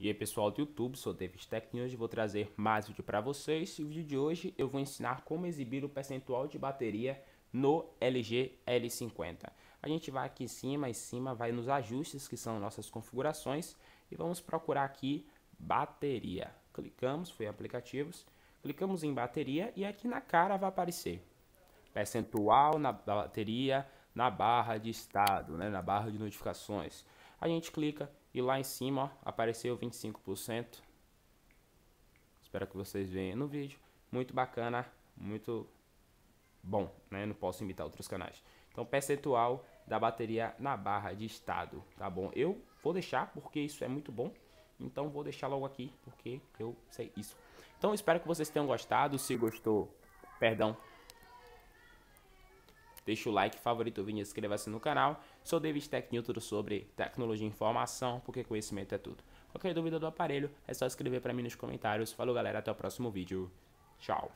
E aí pessoal do YouTube, sou David Tech e hoje vou trazer mais vídeo para vocês. No vídeo de hoje eu vou ensinar como exibir o percentual de bateria no LG L50. A gente vai aqui em cima, em cima vai nos ajustes que são nossas configurações e vamos procurar aqui bateria. Clicamos, foi aplicativos, clicamos em bateria e aqui na cara vai aparecer percentual na bateria na barra de estado, né, na barra de notificações. A gente clica e lá em cima ó, apareceu 25%. Espero que vocês vejam no vídeo. Muito bacana, muito bom, né? Não posso imitar outros canais. Então, percentual da bateria na barra de estado, tá bom? Eu vou deixar porque isso é muito bom. Então, vou deixar logo aqui porque eu sei isso. Então, espero que vocês tenham gostado. Se gostou, perdão, Deixa o like, favorito o vídeo, inscreva-se no canal. Sou David Tech Newton sobre tecnologia e informação, porque conhecimento é tudo. Qualquer dúvida do aparelho, é só escrever para mim nos comentários. Falou galera, até o próximo vídeo. Tchau.